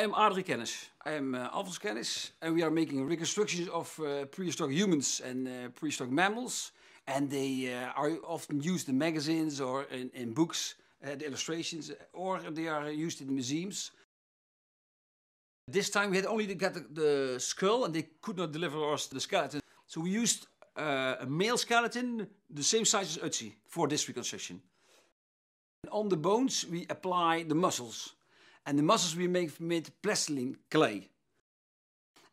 I am Adrie Kennis. I am uh, eh, Alphonse Kennis, and we are making reconstructions of uh, prehistoric humans and uh, prehistoric mammals. And they uh, are often used in magazines or in, in books, the illustrations, or they are used in museums. This time we had only to the, the, skull, and they could not deliver us the skeleton. So we used a male skeleton, the same size as Utsi, for this reconstruction. And on the bones, we apply the muscles and the muscles we make with plastiline clay.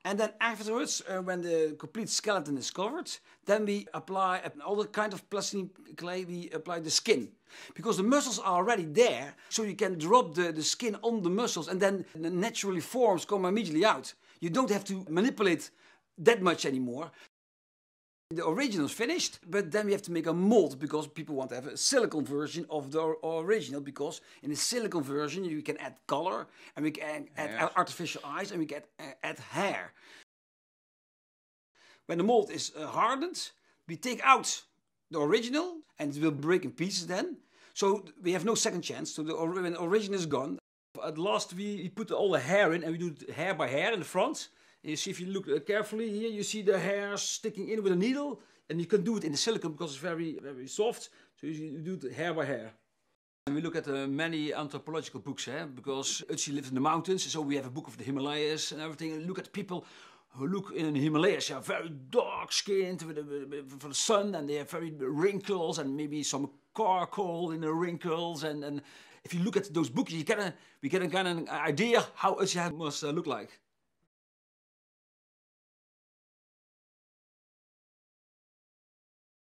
And then afterwards, uh, when the complete skeleton is covered, then we apply another kind of plastiline clay, we apply the skin. Because the muscles are already there, so you can drop the, the skin on the muscles and then the naturally forms come immediately out. You don't have to manipulate that much anymore the original is finished, but then we have to make a mold because people want to have a silicone version of the original. Because in the silicone version, you can add color and we can add yes. artificial eyes and we can uh, add, hair. When the mold is uh, hardened, we take out the original and it will break in pieces then. So we have no second chance. So the, when the original is gone, at last we put all the hair in and we do hair by hair in the front. You see, if you look uh, carefully here, you see the hair sticking in with a needle. And you can do it in the silicone because it's very, very soft. So you do it hair by hair. And we look at uh, many anthropological books, eh? because Utsi lived in the mountains, so we have a book of the Himalayas and everything. And look at people who look in the Himalayas, they are very dark-skinned for uh, the sun, and they have very wrinkles, and maybe some charcoal in the wrinkles. And, and if you look at those books, you get a, we get a kind of idea how Utsi must uh, look like.